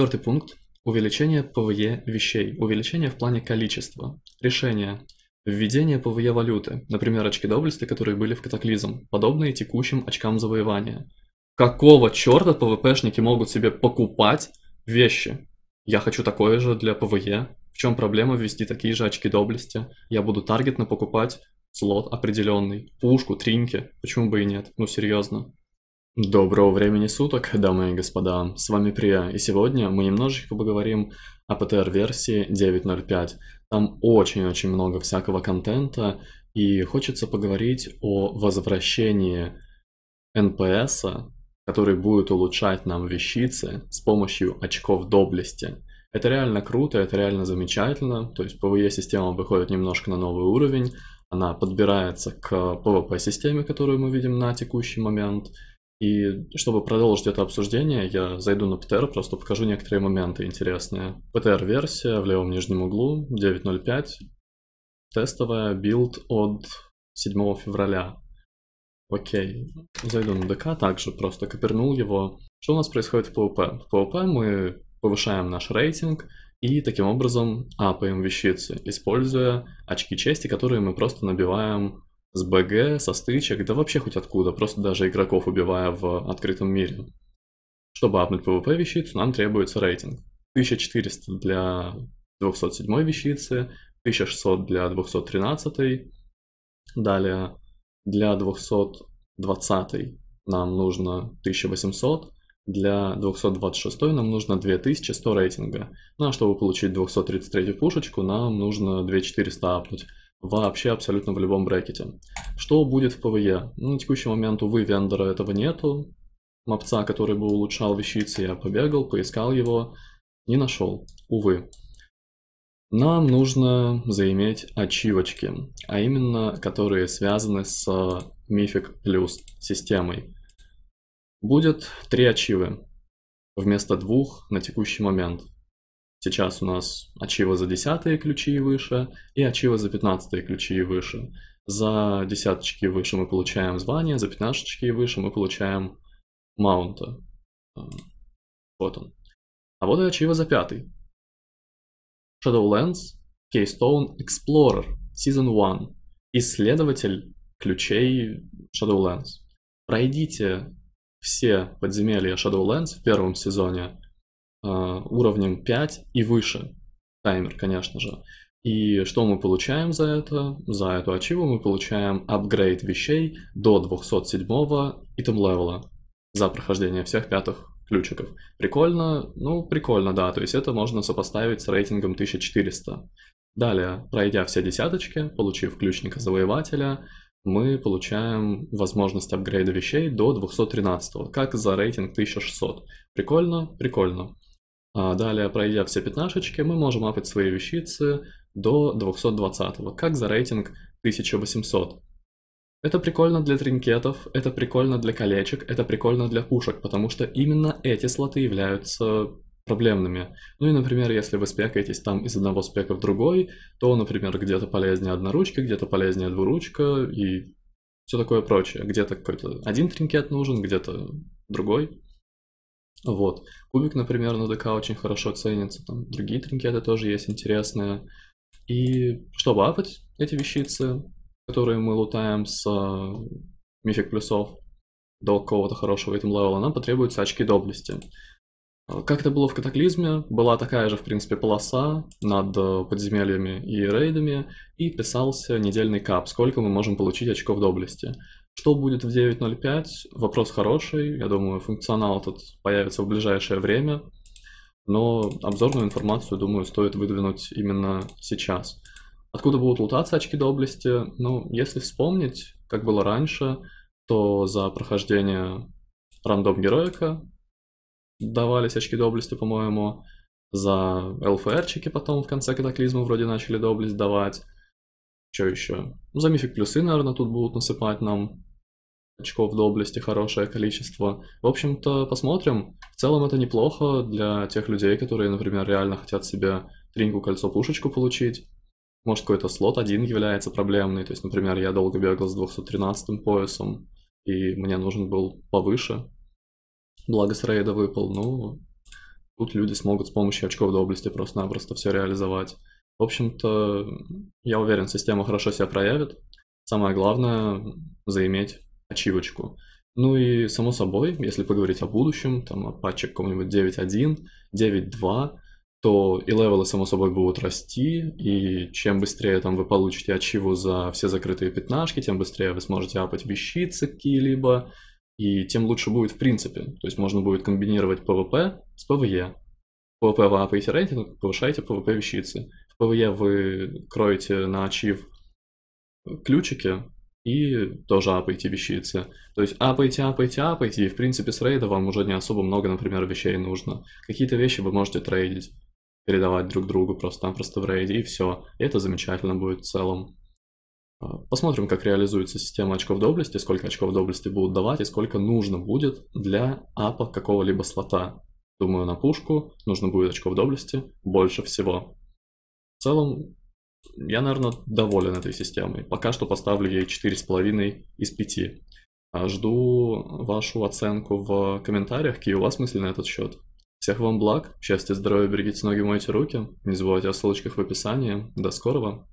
Четвертый пункт – увеличение ПВЕ вещей, увеличение в плане количества. Решение – введение ПВЕ валюты, например, очки доблести, которые были в катаклизм, подобные текущим очкам завоевания. Какого черта ПВПшники могут себе покупать вещи? Я хочу такое же для ПВЕ. В чем проблема ввести такие же очки доблести? Я буду таргетно покупать слот определенный, пушку, тринки, почему бы и нет, ну серьезно. Доброго времени суток, дамы и господа, с вами Прия, и сегодня мы немножечко поговорим о ПТР-версии 9.05. Там очень-очень много всякого контента, и хочется поговорить о возвращении НПС, который будет улучшать нам вещицы с помощью очков доблести. Это реально круто, это реально замечательно, то есть ПВЕ-система выходит немножко на новый уровень, она подбирается к PvP-системе, которую мы видим на текущий момент, и чтобы продолжить это обсуждение, я зайду на ПТР, просто покажу некоторые моменты интересные. ПТР-версия в левом нижнем углу 9.05, тестовая, билд от 7 февраля. Окей, зайду на ДК также, просто копернул его. Что у нас происходит в PvP? В PvP мы повышаем наш рейтинг и таким образом апаем вещицы, используя очки чести, которые мы просто набиваем с БГ, со стычек, да вообще хоть откуда, просто даже игроков убивая в открытом мире. Чтобы апнуть PvP вещицу, нам требуется рейтинг. 1400 для 207 вещицы, 1600 для 213, далее для 220 нам нужно 1800, для 226 нам нужно 2100 рейтинга. Ну а чтобы получить 233 пушечку, нам нужно 2400 апнуть вообще абсолютно в любом брекете. Что будет в ПВЕ? Ну, на текущий момент, увы, вендора этого нету. Мопца, который бы улучшал вещицы, я побегал, поискал его, не нашел, увы. Нам нужно заиметь ачивочки, а именно, которые связаны с Mythic Plus системой. Будет три ачивы вместо двух на текущий момент. Сейчас у нас ачива за десятые ключи и выше, и ачива за пятнадцатые ключи и выше. За десяточки и выше мы получаем звание, за пятнадцаточки и выше мы получаем маунта. Эм, вот он. А вот и ачива за пятый. Shadowlands, Keystone Explorer, Season 1. Исследователь ключей Shadowlands. Пройдите все подземелья Shadowlands в первом сезоне Э, уровнем 5 и выше. Таймер, конечно же. И что мы получаем за это? За эту ачиву мы получаем апгрейд вещей до 207 итем левела за прохождение всех пятых ключиков. Прикольно? Ну, прикольно, да. То есть это можно сопоставить с рейтингом 1400. Далее, пройдя все десяточки, получив ключника завоевателя, мы получаем возможность апгрейда вещей до 213, как за рейтинг 1600. Прикольно? Прикольно. А далее, пройдя все пятнашечки, мы можем апать свои вещицы до 220, как за рейтинг 1800. Это прикольно для тринкетов, это прикольно для колечек, это прикольно для пушек, потому что именно эти слоты являются проблемными. Ну и, например, если вы спекаетесь там из одного спека в другой, то, например, где-то полезнее одноручка, где-то полезнее двуручка и все такое прочее. Где-то какой-то один тринкет нужен, где-то другой. Вот. Кубик, например, на ДК очень хорошо ценится, там другие тринкеты тоже есть интересные. И чтобы апать эти вещицы, которые мы лутаем с э, мифик плюсов до какого-то хорошего этим левела, нам потребуются очки доблести. Э, как это было в катаклизме, была такая же, в принципе, полоса над э, подземельями и рейдами, и писался недельный кап, сколько мы можем получить очков доблести. Что будет в 9.05? Вопрос хороший. Я думаю, функционал тут появится в ближайшее время. Но обзорную информацию, думаю, стоит выдвинуть именно сейчас. Откуда будут лутаться очки доблести? Ну, если вспомнить, как было раньше, то за прохождение рандом героика давались очки доблести, по-моему. За ЛФРчики потом в конце катаклизма вроде начали доблесть давать. Что еще? Ну, за мифик плюсы, наверное, тут будут насыпать нам очков доблести хорошее количество. В общем-то, посмотрим. В целом это неплохо для тех людей, которые, например, реально хотят себе тринку кольцо-пушечку получить. Может, какой-то слот один является проблемный. То есть, например, я долго бегал с 213 поясом, и мне нужен был повыше. Благо с рейда выпал. Ну, тут люди смогут с помощью очков доблести просто-напросто все реализовать. В общем-то, я уверен, система хорошо себя проявит. Самое главное — заиметь ачивочку. Ну и, само собой, если поговорить о будущем, там, о патче каком-нибудь 9.1, 9.2, то и левелы, само собой, будут расти, и чем быстрее там вы получите ачиву за все закрытые пятнашки, тем быстрее вы сможете апать вещицы какие-либо, и тем лучше будет в принципе. То есть можно будет комбинировать PvP с PvE. В PvP вы апаете рейтинг, повышаете PvP вещицы. В PvE вы кроете на ачив ключики, и тоже апайте вещицы. То есть апайте, апайте, апайте, и в принципе с рейда вам уже не особо много, например, вещей нужно. Какие-то вещи вы можете трейдить, передавать друг другу просто-напросто в рейде, и все. И это замечательно будет в целом. А, посмотрим, как реализуется система очков доблести, сколько очков доблести будут давать и сколько нужно будет для апа какого-либо слота. Думаю, на пушку нужно будет очков доблести больше всего. В целом, я, наверное, доволен этой системой. Пока что поставлю ей 4,5 из 5. А жду вашу оценку в комментариях, какие у вас мысли на этот счет. Всех вам благ, счастья, здоровья, берегите ноги, мойте руки. Не забывайте о ссылочках в описании. До скорого!